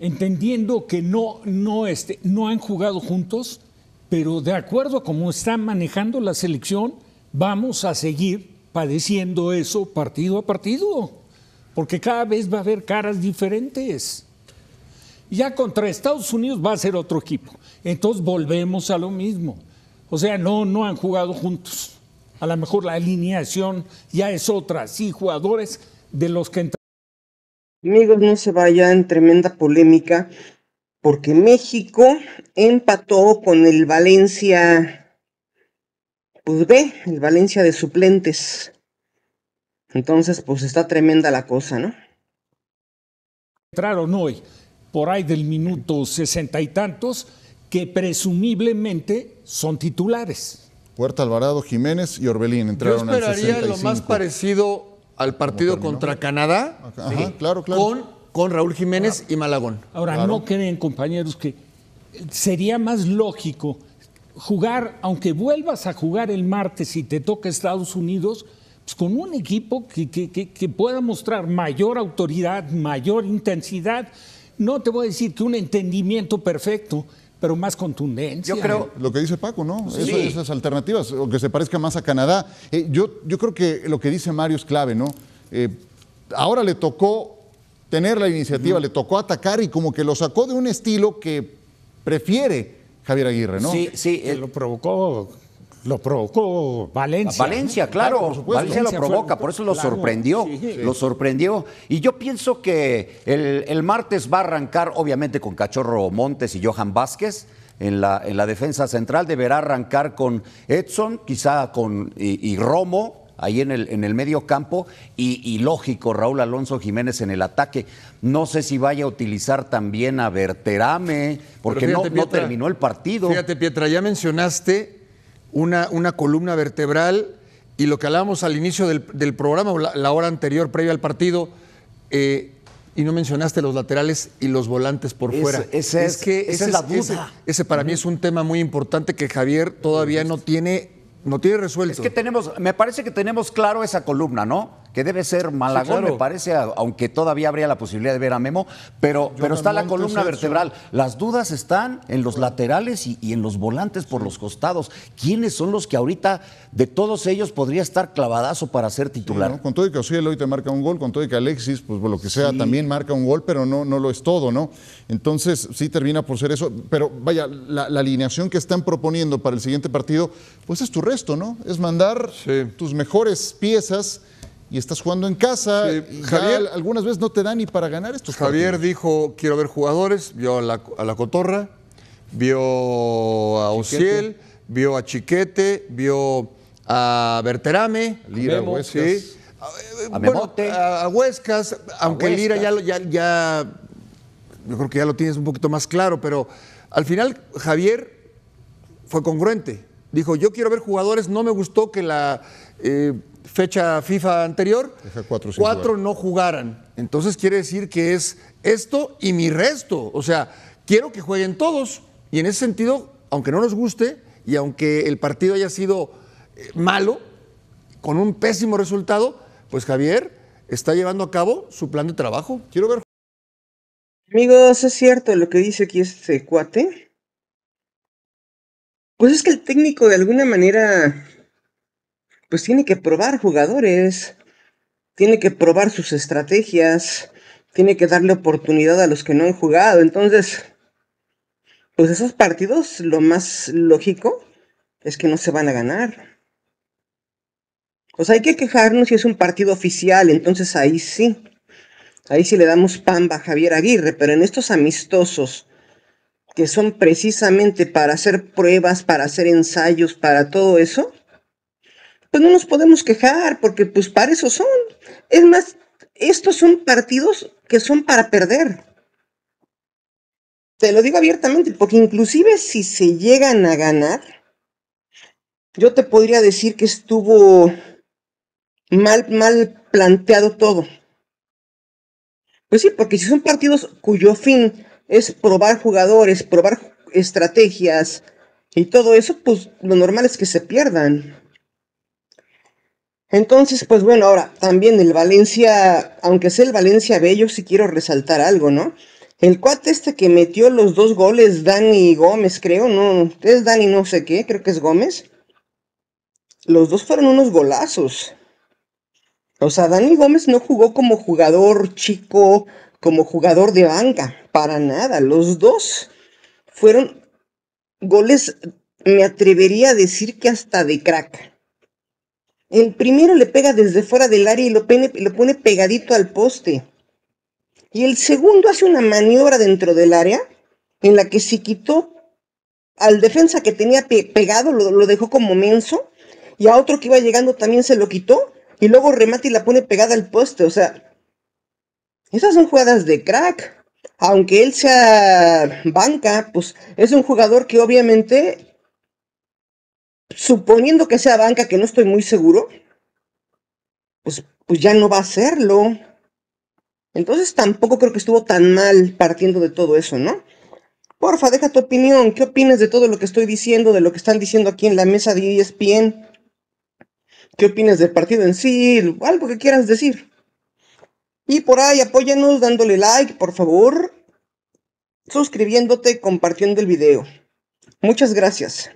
entendiendo que no, no, este, no han jugado juntos, pero de acuerdo a cómo está manejando la selección, vamos a seguir padeciendo eso partido a partido, porque cada vez va a haber caras diferentes. Ya contra Estados Unidos va a ser otro equipo. Entonces volvemos a lo mismo. O sea, no, no han jugado juntos. A lo mejor la alineación ya es otra. Sí, jugadores de los que Amigos, no se en tremenda polémica, porque México empató con el Valencia, pues ve, el Valencia de suplentes. Entonces, pues está tremenda la cosa, ¿no? Entraron hoy, por ahí del minuto sesenta y tantos, que presumiblemente son titulares. Puerta Alvarado, Jiménez y Orbelín entraron Yo esperaría más parecido al partido contra Canadá claro, Con, Raúl Jiménez y Malagón. Ahora, no creen, compañeros, que sería más lógico jugar, aunque vuelvas a jugar el martes y te toca Estados Unidos, pues, con un equipo que pueda mostrar mayor autoridad, mayor intensidad. No te voy a decir que un entendimiento perfecto, pero más contundencia. Yo creo. Lo que dice Paco, ¿no? esas alternativas, o que se parezca más a Canadá. Eh, yo, yo creo que lo que dice Mario es clave, ¿no? Eh, ahora le tocó tener la iniciativa, le tocó atacar y como que lo sacó de un estilo que prefiere Javier Aguirre, ¿no? Sí, sí. lo provocó lo provocó Valencia. Valencia, claro. Valencia lo provoca, por eso lo sorprendió. Lo sorprendió. Y yo pienso que el, martes va a arrancar, obviamente, con Cachorro Montes y Johan Vázquez. En la, en la defensa central deberá arrancar con Edson, quizá con y, Romo, ahí en el, en el medio campo y, lógico, Raúl Alonso Jiménez en el ataque. No sé si vaya a utilizar también a Berterame, porque no, terminó el partido. Fíjate, Pietra, ya mencionaste una, una columna vertebral y lo que hablábamos al inicio del, programa, la, hora anterior, previa al partido, eh, y no mencionaste los laterales y los volantes por fuera. Ese es, que esa es la duda. Ese, para mí es un tema muy importante que Javier todavía no tiene, no tiene resuelto. Es que tenemos, me parece que tenemos claro esa columna, ¿no? que debe ser Malagón, me parece, aunque todavía habría la posibilidad de ver a Memo, pero, pero está la columna vertebral. Las dudas están en los laterales y, en los volantes por los costados. ¿Quiénes son los que ahorita de todos ellos podría estar clavadazo para ser titular? Con todo y que Osiel hoy te marca un gol, con todo y que Alexis, pues lo que sea, también marca un gol, pero no, no lo es todo, ¿no? Entonces sí termina por ser eso, pero vaya, la, la alineación que están proponiendo para el siguiente partido, pues es tu resto, ¿no? Es mandar tus mejores piezas y estás jugando en casa. Javier, algunas veces no te dan ni para ganar estos Javier dijo, quiero ver jugadores, vio a la, Cotorra, vio a Ociel, vio a Chiquete, vio a Berterame. Lira, eh, a Huescas. A, a, Huescas, aunque Lira ya, ya, creo que ya lo tienes un poquito más claro, pero al final Javier fue congruente dijo, yo quiero ver jugadores, no me gustó que la eh, fecha FIFA anterior, cuatro, no jugaran. Entonces quiere decir que es esto y mi resto. O sea, quiero que jueguen todos. Y en ese sentido, aunque no nos guste y aunque el partido haya sido eh, malo, con un pésimo resultado, pues Javier está llevando a cabo su plan de trabajo. Quiero ver. Amigos, es cierto lo que dice aquí este cuate. Pues es que el técnico de alguna manera, pues tiene que probar jugadores, tiene que probar sus estrategias, tiene que darle oportunidad a los que no han jugado. Entonces, pues esos partidos, lo más lógico es que no se van a ganar. O sea, hay que quejarnos si es un partido oficial, entonces ahí sí. Ahí sí le damos pamba a Javier Aguirre, pero en estos amistosos que son precisamente para hacer pruebas, para hacer ensayos, para todo eso, pues no nos podemos quejar, porque pues para eso son. Es más, estos son partidos que son para perder. Te lo digo abiertamente, porque inclusive si se llegan a ganar, yo te podría decir que estuvo mal, mal planteado todo. Pues sí, porque si son partidos cuyo fin es probar jugadores, probar estrategias y todo eso, pues lo normal es que se pierdan. Entonces, pues bueno, ahora también el Valencia, aunque sea el Valencia Bello, sí quiero resaltar algo, ¿no? El cuate este que metió los dos goles, Dani Gómez, creo, no, es Dani no sé qué, creo que es Gómez. Los dos fueron unos golazos. O sea, Dani Gómez no jugó como jugador chico, como jugador de banca, para nada. Los dos fueron goles, me atrevería a decir que hasta de crack. El primero le pega desde fuera del área y lo, pone pegadito al poste. Y el segundo hace una maniobra dentro del área en la que se quitó al defensa que tenía pegado, lo, dejó como menso, y a otro que iba llegando también se lo quitó, y luego remate y la pone pegada al poste. O sea, esas son jugadas de crack. Aunque él sea banca, pues es un jugador que obviamente, suponiendo que sea banca, que no estoy muy seguro, pues, pues ya no va a serlo. Entonces tampoco creo que estuvo tan mal partiendo de todo eso, ¿no? Porfa, deja tu opinión. ¿Qué opinas de todo lo que estoy diciendo, de lo que están diciendo aquí en la mesa de ESPN? ¿Qué opinas del partido en sí? Algo que quieras decir. Y por ahí apóyanos dándole like, por favor, suscribiéndote, compartiendo el video. Muchas gracias.